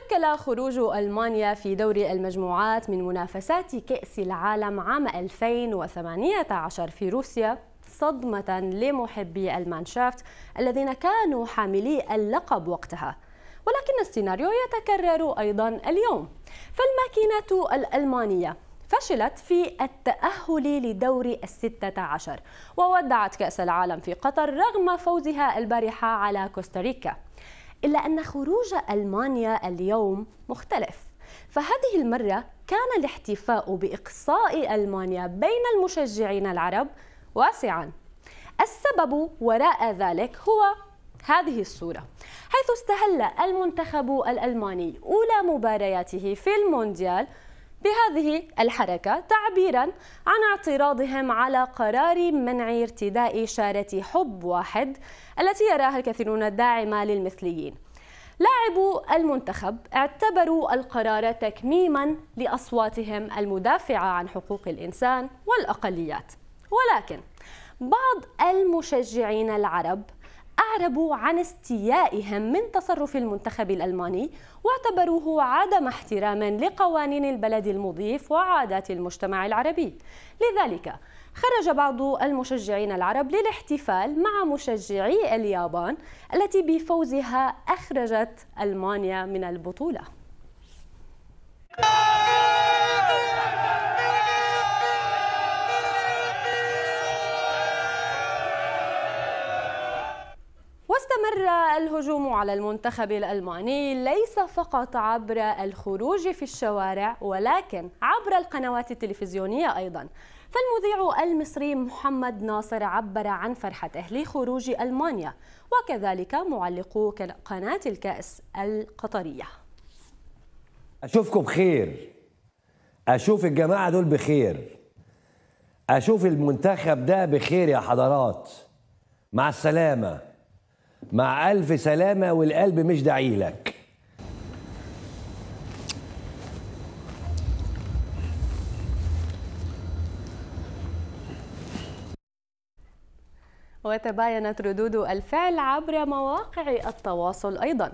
شكل خروج ألمانيا في دور المجموعات من منافسات كأس العالم عام 2018 في روسيا صدمة لمحبي المانشافت الذين كانوا حاملي اللقب وقتها ولكن السيناريو يتكرر أيضا اليوم فالماكينة الألمانية فشلت في التأهل لدور الستة عشر وودعت كأس العالم في قطر رغم فوزها البارحة على كوستاريكا إلا أن خروج ألمانيا اليوم مختلف فهذه المرة كان الاحتفاء بإقصاء ألمانيا بين المشجعين العرب واسعا السبب وراء ذلك هو هذه الصورة حيث استهل المنتخب الألماني أولى مبارياته في المونديال بهذه الحركة تعبيرا عن اعتراضهم على قرار منع ارتداء شارة حب واحد التي يراها الكثيرون داعمة للمثليين لاعبو المنتخب اعتبروا القرار تكميما لأصواتهم المدافعة عن حقوق الإنسان والأقليات ولكن بعض المشجعين العرب أعربوا عن استيائهم من تصرف المنتخب الألماني واعتبروه عدم احتراما لقوانين البلد المضيف وعادات المجتمع العربي لذلك خرج بعض المشجعين العرب للاحتفال مع مشجعي اليابان التي بفوزها أخرجت ألمانيا من البطولة الهجوم على المنتخب الألماني ليس فقط عبر الخروج في الشوارع ولكن عبر القنوات التلفزيونية أيضا فالمذيع المصري محمد ناصر عبر عن فرحته لخروج ألمانيا وكذلك معلقو قناة الكأس القطرية أشوفكم خير أشوف الجماعة دول بخير أشوف المنتخب ده بخير يا حضرات مع السلامة مع ألف سلامة والقلب مش دعيلك وتباينت ردود الفعل عبر مواقع التواصل أيضا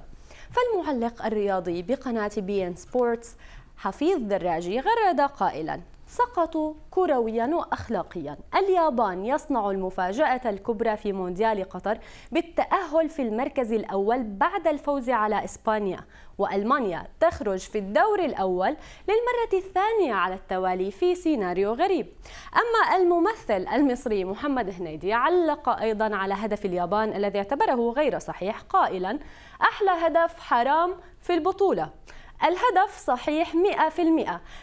فالمعلق الرياضي بقناة بي ان سبورتس حفيظ دراجي غرد قائلا سقطوا كرويا واخلاقيا. اليابان يصنع المفاجاه الكبرى في مونديال قطر بالتاهل في المركز الاول بعد الفوز على اسبانيا، والمانيا تخرج في الدور الاول للمره الثانيه على التوالي في سيناريو غريب. اما الممثل المصري محمد هنيدي علق ايضا على هدف اليابان الذي اعتبره غير صحيح قائلا: احلى هدف حرام في البطوله. الهدف صحيح 100%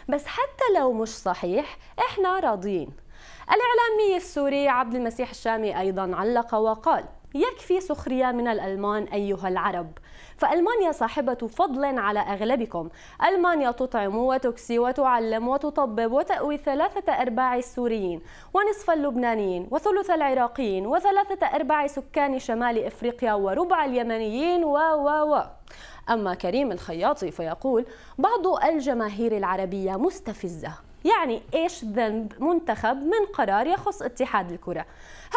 بس حتى لو مش صحيح احنا راضيين الإعلامي السوري عبد المسيح الشامي أيضا علق وقال يكفي سخرية من الألمان أيها العرب فألمانيا صاحبة فضل على أغلبكم ألمانيا تطعم وتكسي وتعلم وتطبب وتأوي ثلاثة أرباع السوريين ونصف اللبنانيين وثلث العراقيين وثلاثة أرباع سكان شمال إفريقيا وربع اليمنيين و و و أما كريم الخياطي فيقول بعض الجماهير العربية مستفزة يعني ايش ذنب منتخب من قرار يخص اتحاد الكرة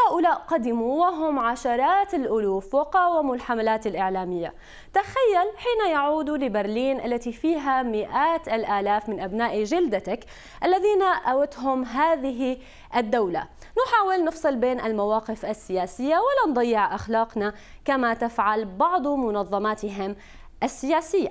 هؤلاء قدموا وهم عشرات الألوف وقاوموا الحملات الإعلامية تخيل حين يعودوا لبرلين التي فيها مئات الآلاف من أبناء جلدتك الذين أوتهم هذه الدولة نحاول نفصل بين المواقف السياسية ولا نضيع أخلاقنا كما تفعل بعض منظماتهم السياسيه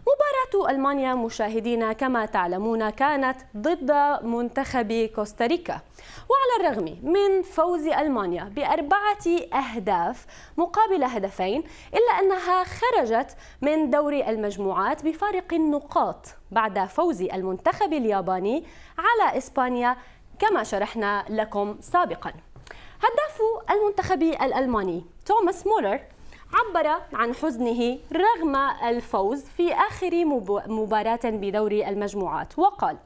مباراة ألمانيا مشاهدينا كما تعلمون كانت ضد منتخب كوستاريكا وعلى الرغم من فوز ألمانيا بأربعة أهداف مقابل هدفين إلا أنها خرجت من دور المجموعات بفارق النقاط بعد فوز المنتخب الياباني على إسبانيا كما شرحنا لكم سابقا هداف المنتخب الألماني توماس مولر عبر عن حزنه رغم الفوز في آخر مباراة بدوري المجموعات وقال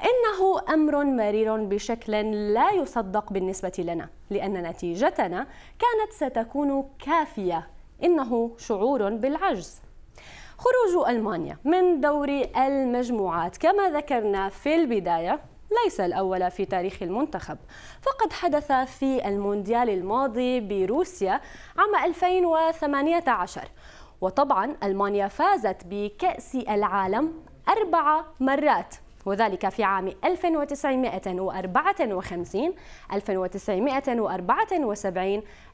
إنه أمر مرير بشكل لا يصدق بالنسبة لنا لأن نتيجتنا كانت ستكون كافية إنه شعور بالعجز خروج ألمانيا من دوري المجموعات كما ذكرنا في البداية ليس الأول في تاريخ المنتخب فقد حدث في المونديال الماضي بروسيا عام 2018 وطبعا ألمانيا فازت بكأس العالم أربع مرات وذلك في عام 1954 1974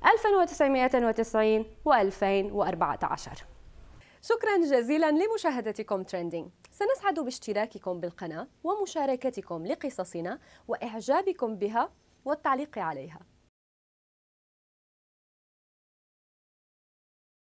1990 و2014 شكرا جزيلا لمشاهدتكم ترندينج سنسعد باشتراككم بالقناة ومشاركتكم لقصصنا وإعجابكم بها والتعليق عليها